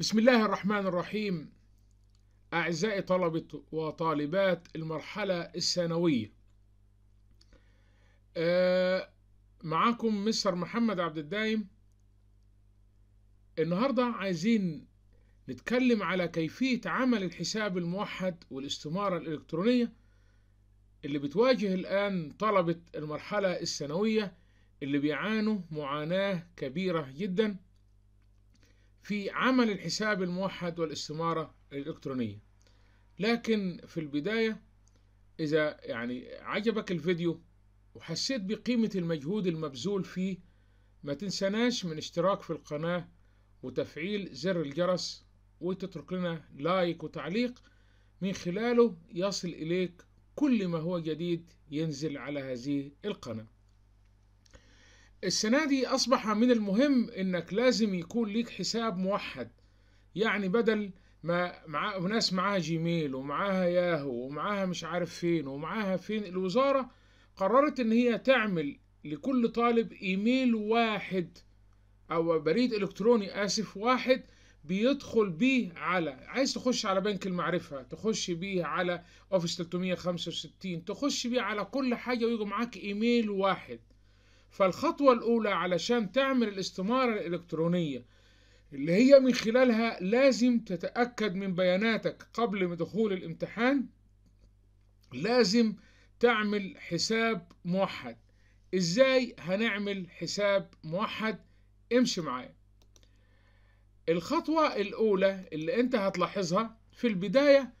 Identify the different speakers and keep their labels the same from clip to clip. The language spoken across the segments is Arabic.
Speaker 1: بسم الله الرحمن الرحيم أعزائي طلبة وطالبات المرحلة الثانوية آه، معاكم مستر محمد عبد الدايم النهاردة عايزين نتكلم على كيفية عمل الحساب الموحد والاستمارة الإلكترونية اللي بتواجه الآن طلبة المرحلة الثانوية اللي بيعانوا معاناة كبيرة جداً في عمل الحساب الموحد والاستمارة الإلكترونية لكن في البداية إذا يعني عجبك الفيديو وحسيت بقيمة المجهود المبذول فيه ما تنسناش من اشتراك في القناة وتفعيل زر الجرس وتترك لنا لايك وتعليق من خلاله يصل إليك كل ما هو جديد ينزل على هذه القناه السنة دي أصبح من المهم إنك لازم يكون ليك حساب موحد يعني بدل ما مع ناس معاها جيميل ومعاها ياهو ومعاها مش عارف فين ومعاها فين الوزارة قررت إن هي تعمل لكل طالب إيميل واحد أو بريد إلكتروني آسف واحد بيدخل بيه على عايز تخش على بنك المعرفة تخش بيه على أوفيس 365 تخش بيه على كل حاجة ويجي معاك إيميل واحد فالخطوة الأولى علشان تعمل الاستمارة الإلكترونية اللي هي من خلالها لازم تتأكد من بياناتك قبل دخول الامتحان لازم تعمل حساب موحد ازاي هنعمل حساب موحد امشي معايا الخطوة الأولى اللي أنت هتلاحظها في البداية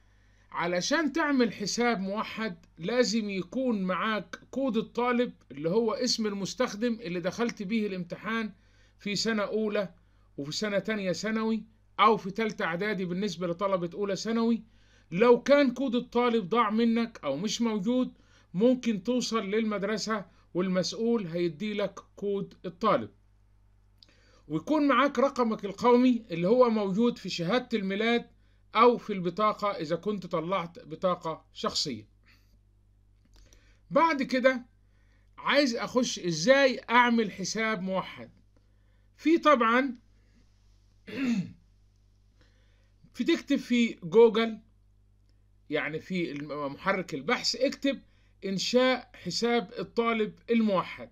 Speaker 1: علشان تعمل حساب موحد لازم يكون معاك كود الطالب اللي هو اسم المستخدم اللي دخلت بيه الامتحان في سنة أولى وفي سنة تانية ثانوي أو في تالتة إعدادي بالنسبة لطلبة أولى ثانوي لو كان كود الطالب ضاع منك أو مش موجود ممكن توصل للمدرسة والمسؤول هيديلك كود الطالب ويكون معاك رقمك القومي اللي هو موجود في شهادة الميلاد أو في البطاقة إذا كنت طلعت بطاقة شخصية بعد كده عايز أخش إزاي أعمل حساب موحد في طبعا في تكتب في جوجل يعني في محرك البحث اكتب إنشاء حساب الطالب الموحد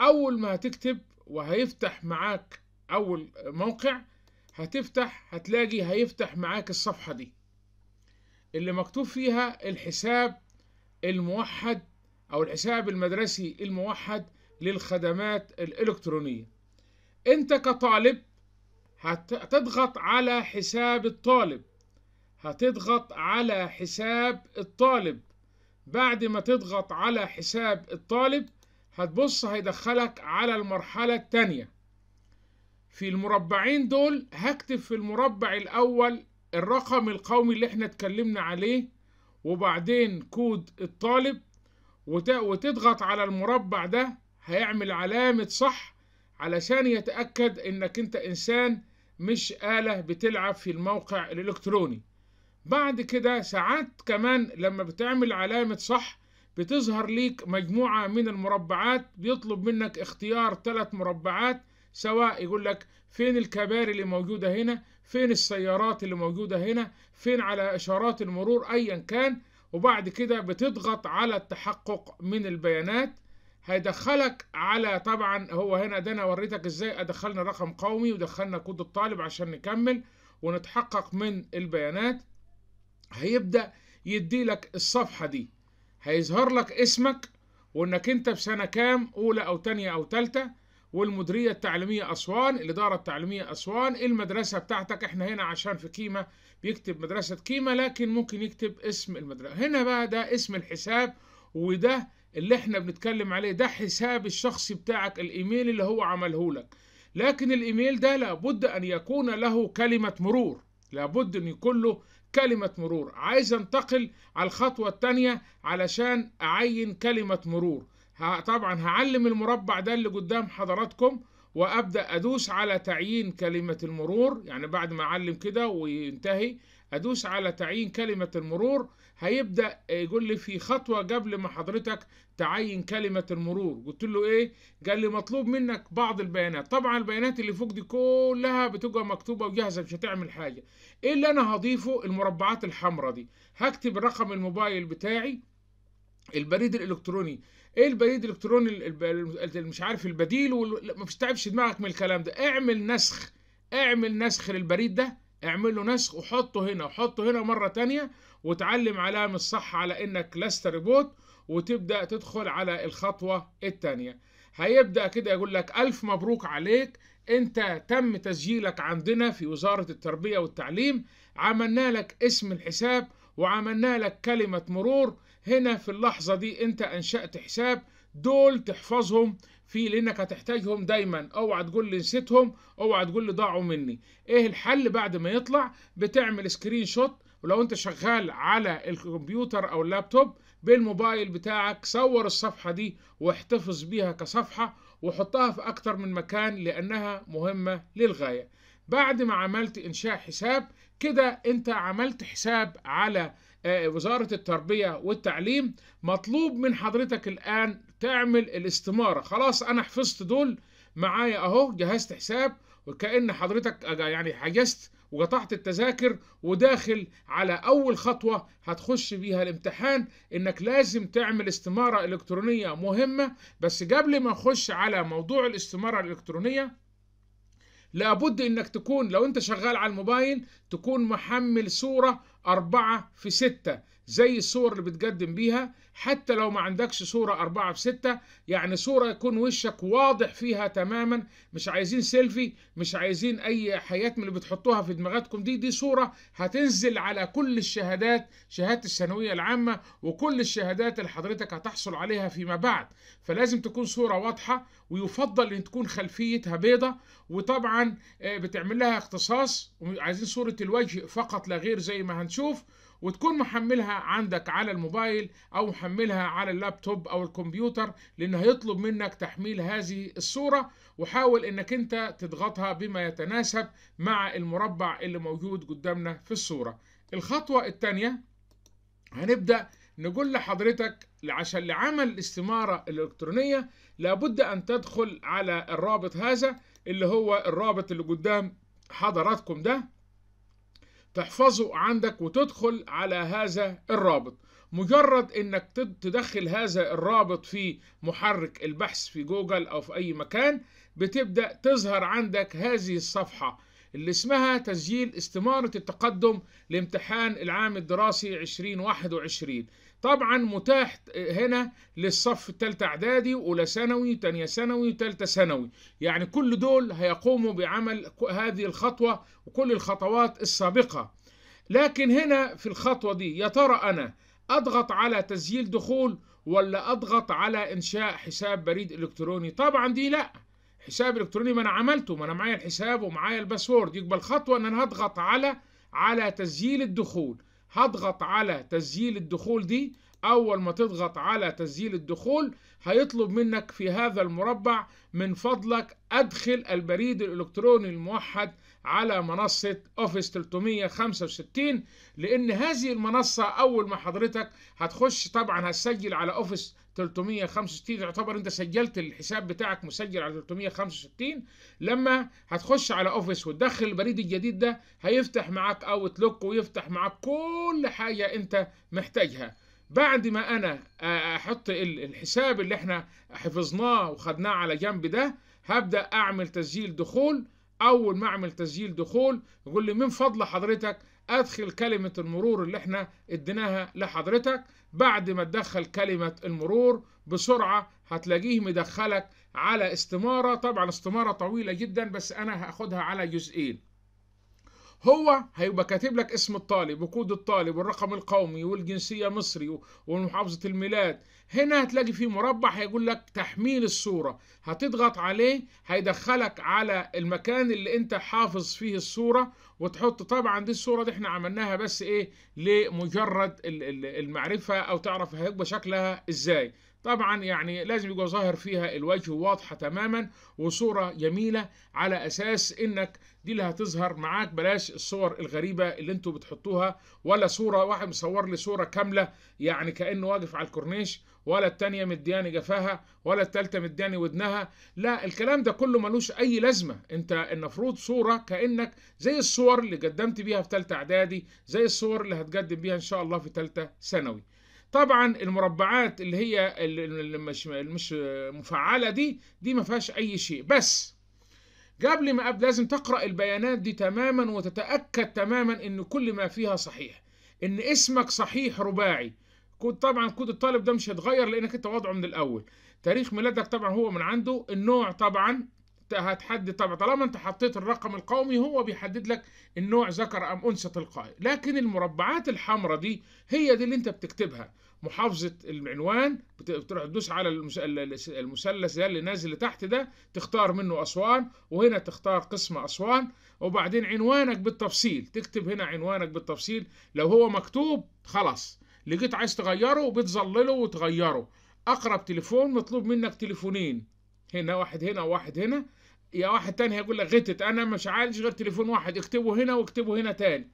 Speaker 1: أول ما هتكتب وهيفتح معاك أول موقع هتفتح هتلاقي هيفتح معاك الصفحة دي اللي مكتوب فيها الحساب الموحد أو الحساب المدرسي الموحد للخدمات الإلكترونية أنت كطالب هتضغط على حساب الطالب هتضغط على حساب الطالب بعد ما تضغط على حساب الطالب هتبص هيدخلك على المرحلة التانية في المربعين دول هكتب في المربع الأول الرقم القومي اللي احنا اتكلمنا عليه وبعدين كود الطالب وتضغط على المربع ده هيعمل علامة صح علشان يتأكد انك انت انسان مش آلة بتلعب في الموقع الإلكتروني بعد كده ساعات كمان لما بتعمل علامة صح بتظهر ليك مجموعة من المربعات بيطلب منك اختيار ثلاث مربعات سواء يقول لك فين الكباري اللي موجودة هنا فين السيارات اللي موجودة هنا فين على إشارات المرور أيا كان وبعد كده بتضغط على التحقق من البيانات هيدخلك على طبعا هو هنا ده انا وريتك ازاي ادخلنا رقم قومي ودخلنا كود الطالب عشان نكمل ونتحقق من البيانات هيبدا يدي لك الصفحه دي هيظهر لك اسمك وانك انت في سنه كام اولى او تانية او تالتة والمديرية التعليمية أسوان الإدارة التعليمية أسوان المدرسة بتاعتك إحنا هنا عشان في كيما بيكتب مدرسة كيما لكن ممكن يكتب اسم المدرسة هنا بقى ده اسم الحساب وده اللي احنا بنتكلم عليه ده حساب الشخصي بتاعك الإيميل اللي هو عمله لك لكن الإيميل ده لابد أن يكون له كلمة مرور لابد أن يكون له كلمة مرور عايز انتقل على الخطوة الثانية علشان أعين كلمة مرور طبعا هعلم المربع ده اللي قدام حضراتكم وابدا ادوس على تعيين كلمه المرور يعني بعد ما اعلم كده وينتهي ادوس على تعيين كلمه المرور هيبدا يقول لي في خطوه قبل ما حضرتك تعين كلمه المرور قلت له ايه قال لي مطلوب منك بعض البيانات طبعا البيانات اللي فوق دي كلها بتبقى مكتوبه وجاهزه مش هتعمل حاجه ايه اللي انا هضيفه المربعات الحمراء دي هكتب رقم الموبايل بتاعي البريد الالكتروني ايه البريد الالكتروني اللي مش عارف البديل وما بتتعبش دماغك من الكلام ده اعمل نسخ اعمل نسخ للبريد ده اعمل له نسخ وحطه هنا وحطه هنا مرة تانية وتعلم علامة الصح على انك لست ريبوت وتبدأ تدخل على الخطوة التانية هيبدأ كده يقول لك ألف مبروك عليك أنت تم تسجيلك عندنا في وزارة التربية والتعليم عملنا لك اسم الحساب وعملنا لك كلمة مرور هنا في اللحظة دي أنت أنشأت حساب دول تحفظهم في لأنك هتحتاجهم دايما أوعى تقول لي نسيتهم أوعى تقول لي ضاعوا مني إيه الحل بعد ما يطلع بتعمل سكرين شوت ولو أنت شغال على الكمبيوتر أو اللابتوب بالموبايل بتاعك صور الصفحة دي واحتفظ بيها كصفحة وحطها في أكتر من مكان لأنها مهمة للغاية بعد ما عملت إنشاء حساب كده أنت عملت حساب على إيه، وزارة التربية والتعليم مطلوب من حضرتك الآن تعمل الاستمارة خلاص أنا حفظت دول معايا أهو جهزت حساب وكأن حضرتك يعني حجزت وقطعت التذاكر وداخل على أول خطوة هتخش بيها الامتحان إنك لازم تعمل استمارة إلكترونية مهمة بس قبل ما نخش على موضوع الاستمارة الإلكترونية لابد انك تكون لو انت شغال على الموبايل تكون محمل صورة أربعة في ستة زي الصور اللي بتقدم بيها حتى لو ما عندكش صورة أربعة في ستة يعني صورة يكون وشك واضح فيها تماما مش عايزين سيلفي مش عايزين أي حياة من اللي بتحطوها في دماغاتكم دي دي صورة هتنزل على كل الشهادات شهادة الثانوية العامة وكل الشهادات اللي حضرتك هتحصل عليها فيما بعد فلازم تكون صورة واضحة ويفضل ان تكون خلفيتها بيضة وطبعا آه، بتعمل لها اختصاص وعايزين صورة الوجه فقط لا غير زي ما هنشوف هنشوف وتكون محملها عندك على الموبايل او محملها على اللابتوب او الكمبيوتر لان هيطلب منك تحميل هذه الصورة وحاول انك انت تضغطها بما يتناسب مع المربع اللي موجود قدامنا في الصورة الخطوة الثانية هنبدأ نقول لحضرتك عشان لعمل الاستمارة الإلكترونية لابد أن تدخل على الرابط هذا اللي هو الرابط اللي قدام حضراتكم ده تحفظه عندك وتدخل على هذا الرابط مجرد انك تدخل هذا الرابط في محرك البحث في جوجل او في اي مكان بتبدأ تظهر عندك هذه الصفحة اللي اسمها تسجيل استمارة التقدم لامتحان العام الدراسي 2021 طبعا متاح آه، هنا للصف التالتة اعدادي اولى ثانوي تانية ثانوي ثالثه ثانوي يعني كل دول هيقوموا بعمل هذه الخطوة وكل الخطوات السابقة لكن هنا في الخطوة دي يا ترى أنا أضغط على تسجيل دخول ولا أضغط على إنشاء حساب بريد إلكتروني طبعا دي لأ حساب إلكتروني ما أنا عملته ما أنا معايا الحساب ومعايا الباسورد يقبل خطوة إن أنا اضغط على على تسجيل الدخول هضغط على تسجيل الدخول دي أول ما تضغط على تسجيل الدخول هيطلب منك في هذا المربع من فضلك أدخل البريد الإلكتروني الموحد على منصة أوفيس 365 لأن هذه المنصة أول ما حضرتك هتخش طبعا هتسجل على أوفيس 365 تعتبر انت سجلت الحساب بتاعك مسجل على 365 لما هتخش على اوفيس وتدخل البريد الجديد ده هيفتح معاك اوتلوك ويفتح معاك كل حاجه انت محتاجها بعد ما انا آه، احط الحساب اللي احنا حفظناه وخدناه على جنب ده هبدا اعمل تسجيل دخول اول ما اعمل تسجيل دخول يقول لي من فضل حضرتك ادخل كلمة المرور اللي احنا اديناها لحضرتك بعد ما تدخل كلمة المرور بسرعة هتلاقيه مدخلك على استمارة طبعا استمارة طويلة جدا بس انا هاخدها على جزئين هو هيبقى كاتب لك اسم الطالب وكود الطالب والرقم القومي والجنسية مصري ومحافظة الميلاد هنا هتلاقي في مربع هيقول لك تحميل الصورة هتضغط عليه هيدخلك على المكان اللي انت حافظ فيه الصورة وتحط طبعا دي الصورة دي احنا عملناها بس ايه لمجرد المعرفة او تعرف هيبقى شكلها ازاي طبعا يعني لازم يبقى ظاهر فيها الوجه واضحة تماما وصورة جميلة على أساس إنك دي اللي هتظهر معاك بلاش الصور الغريبة اللي انتوا بتحطوها ولا صورة واحد مصور لي صورة كاملة يعني كأنه واقف على الكورنيش ولا التانية مدياني جفاها ولا التالتة مدياني ودنها لا الكلام ده كله ملوش أي لازمة أنت المفروض صورة كأنك زي الصور اللي قدمت بيها في تالتة إعدادي زي الصور اللي هتقدم بيها إن شاء الله في تالتة ثانوي طبعا المربعات اللي هي اللي مش مش مفعله دي دي ما فيهاش اي شيء بس قبل ما أب لازم تقرا البيانات دي تماما وتتاكد تماما ان كل ما فيها صحيح ان اسمك صحيح رباعي كود طبعا كود الطالب ده مش هيتغير لانك انت وضعه من الاول تاريخ ميلادك طبعا هو من عنده النوع طبعا هتحدد طبعا طالما انت حطيت الرقم القومي هو بيحدد لك النوع ذكر ام انثى تلقائي لكن المربعات الحمراء دي هي دي اللي انت بتكتبها محافظة العنوان بتروح تدوس على المثلث ده اللي نازل لتحت ده تختار منه أسوان وهنا تختار قسم أسوان وبعدين عنوانك بالتفصيل تكتب هنا عنوانك بالتفصيل لو هو مكتوب خلاص لقيت عايز تغيره بتظلله وتغيره أقرب تليفون مطلوب منك تليفونين هنا واحد هنا وواحد هنا يا واحد تاني هيقول لك غتت انا مش عالج غير تليفون واحد اكتبه هنا واكتبه هنا تاني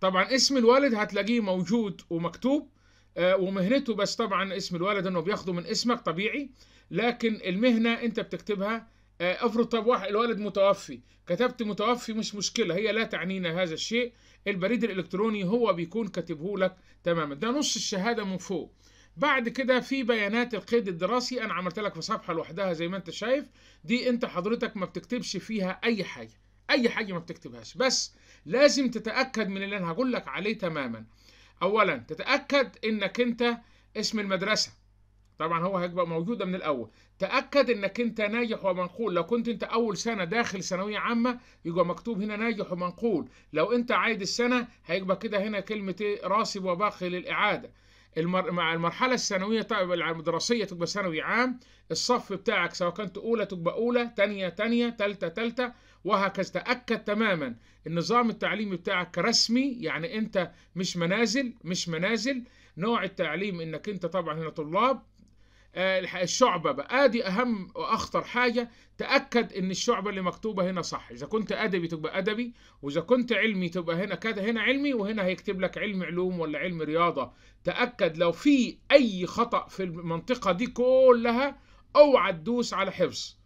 Speaker 1: طبعا اسم الوالد هتلاقيه موجود ومكتوب آه، ومهنته بس طبعا اسم الوالد انه بياخده من اسمك طبيعي لكن المهنه انت بتكتبها آه، افرض طب واحد الوالد متوفي كتبت متوفي مش مشكله هي لا تعنينا هذا الشيء البريد الالكتروني هو بيكون كاتبه لك تماما ده نص الشهاده من فوق بعد كده في بيانات القيد الدراسي انا عملت لك في صفحه لوحدها زي ما انت شايف دي انت حضرتك ما بتكتبش فيها اي حاجه اي حاجه ما بتكتبهاش بس لازم تتاكد من اللي انا هقول لك عليه تماما اولا تتاكد انك انت اسم المدرسه طبعا هو هيبقى موجوده من الاول تاكد انك انت ناجح ومنقول لو كنت انت اول سنه داخل ثانويه عامه يبقى مكتوب هنا ناجح ومنقول لو انت عايد السنه هيبقى كده هنا كلمه راسب وباقي للاعاده المر... مع المرحلة الثانوية الدراسية تبقى ثانوي عام الصف بتاعك سواء كانت أولى تبقى أولى تانية تانية تالتة تالتة وهكذا تأكد تماما النظام التعليمي بتاعك رسمي يعني أنت مش منازل مش منازل نوع التعليم أنك أنت طبعا هنا طلاب آه، الشعبة بقى ادي اهم واخطر حاجة تأكد ان الشعبة اللي مكتوبة هنا صح اذا كنت ادبي تبقى ادبي واذا كنت علمي تبقى هنا كده هنا علمي وهنا هيكتب لك علم علوم ولا علم رياضة تأكد لو في اي خطأ في المنطقة دي كلها اوعى تدوس على حفظ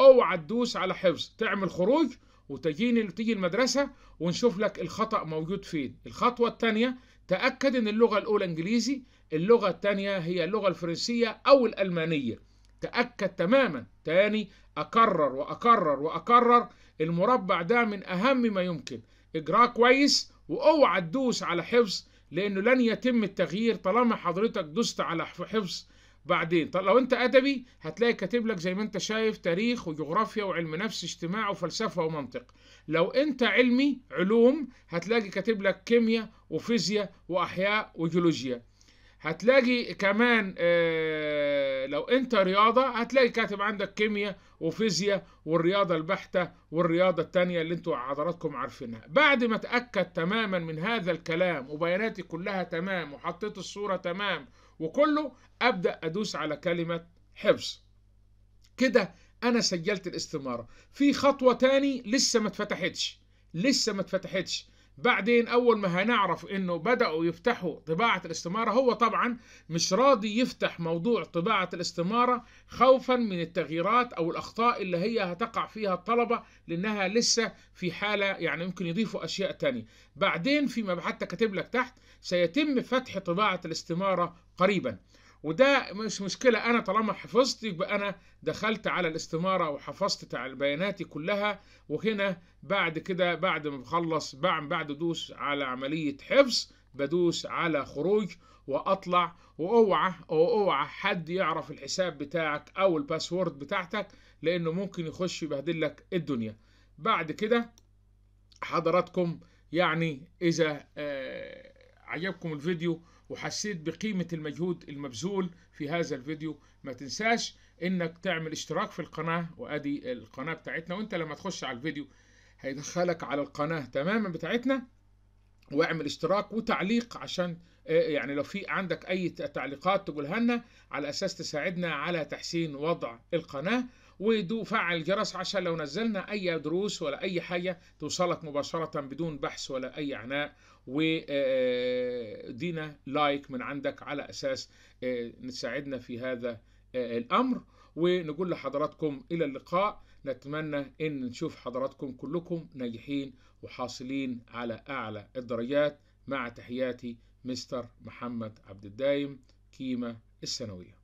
Speaker 1: اوعى تدوس على حفظ تعمل خروج وتجيني تيجي المدرسة ونشوف لك الخطأ موجود فين الخطوة الثانية تأكد ان اللغة الاولى انجليزي اللغة الثانية هي اللغة الفرنسية أو الألمانية تأكد تماما تاني أكرر وأكرر وأكرر المربع ده من أهم ما يمكن إجراه كويس وأوعى تدوس على حفظ لأنه لن يتم التغيير طالما حضرتك دوست على حفظ بعدين طب لو انت ادبي هتلاقي كاتب لك زي ما انت شايف تاريخ وجغرافيا وعلم نفس اجتماع وفلسفه ومنطق لو انت علمي علوم هتلاقي كاتب لك كيمياء وفيزياء واحياء وجيولوجيا هتلاقي كمان آه، لو انت رياضة هتلاقي كاتب عندك كيمياء وفيزياء والرياضة البحتة والرياضة التانية اللي انتوا حضراتكم عارفينها بعد ما تأكد تماما من هذا الكلام وبياناتي كلها تمام وحطيت الصورة تمام وكله أبدأ أدوس على كلمة حفظ كده أنا سجلت الاستمارة في خطوة تاني لسه ما اتفتحتش لسه ما اتفتحتش بعدين اول ما هنعرف انه بداوا يفتحوا طباعه الاستماره هو طبعا مش راضي يفتح موضوع طباعه الاستماره خوفا من التغييرات او الاخطاء اللي هي هتقع فيها الطلبه لانها لسه في حاله يعني ممكن يضيفوا اشياء تانية بعدين فيما حتى كاتب لك تحت سيتم فتح طباعه الاستماره قريبا وده مش مشكلة أنا طالما حفظت يبقى أنا دخلت على الاستمارة وحفظت بياناتي كلها وهنا بعد كده بعد ما بخلص بعد بعد دوس على عملية حفظ بدوس على خروج واطلع واوعى اوعى حد يعرف الحساب بتاعك او الباسورد بتاعتك لانه ممكن يخش يبهدل لك الدنيا بعد كده حضراتكم يعني اذا آه عجبكم الفيديو وحسيت بقيمة المجهود المبذول في هذا الفيديو ما تنساش انك تعمل اشتراك في القناة وادي القناة بتاعتنا وانت لما تخش على الفيديو هيدخلك على القناة تماما بتاعتنا واعمل اشتراك وتعليق عشان آه، يعني لو في عندك اي تعليقات تقولها لنا على اساس تساعدنا على تحسين وضع القناه ودو فعل الجرس عشان لو نزلنا اي دروس ولا اي حاجه توصلك مباشره بدون بحث ولا اي عناء ودينا آه، آه، لايك من عندك على اساس آه، نساعدنا في هذا الامر ونقول لحضراتكم الى اللقاء نتمنى ان نشوف حضراتكم كلكم ناجحين وحاصلين على اعلى الدرجات مع تحياتي مستر محمد عبد الدايم كيما السنويه